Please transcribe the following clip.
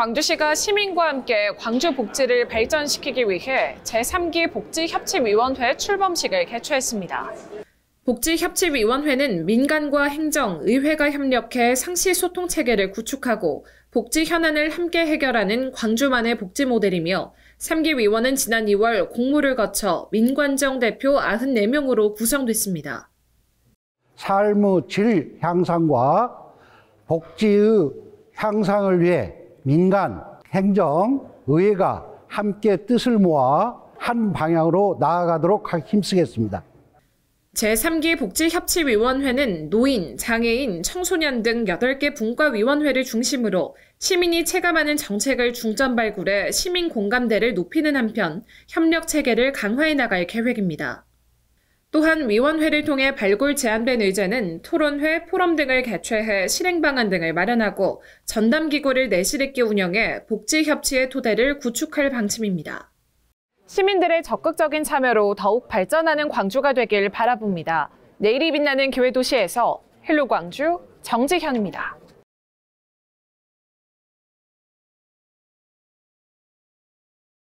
광주시가 시민과 함께 광주 복지를 발전시키기 위해 제3기 복지협치위원회 출범식을 개최했습니다. 복지협치위원회는 민간과 행정, 의회가 협력해 상시 소통 체계를 구축하고 복지 현안을 함께 해결하는 광주만의 복지 모델이며 3기 위원은 지난 2월 공모를 거쳐 민관정 대표 94명으로 구성됐습니다. 삶의 질 향상과 복지의 향상을 위해 민간, 행정, 의회가 함께 뜻을 모아 한 방향으로 나아가도록 힘쓰겠습니다. 제3기 복지협치위원회는 노인, 장애인, 청소년 등 8개 분과위원회를 중심으로 시민이 체감하는 정책을 중점 발굴해 시민 공감대를 높이는 한편 협력 체계를 강화해 나갈 계획입니다. 또한 위원회를 통해 발굴 제한된 의제는 토론회, 포럼 등을 개최해 실행 방안 등을 마련하고 전담 기구를 내실 있게 운영해 복지 협치의 토대를 구축할 방침입니다. 시민들의 적극적인 참여로 더욱 발전하는 광주가 되길 바라봅니다. 내일이 빛나는 교회 도시에서 헬로 광주 정지현입니다.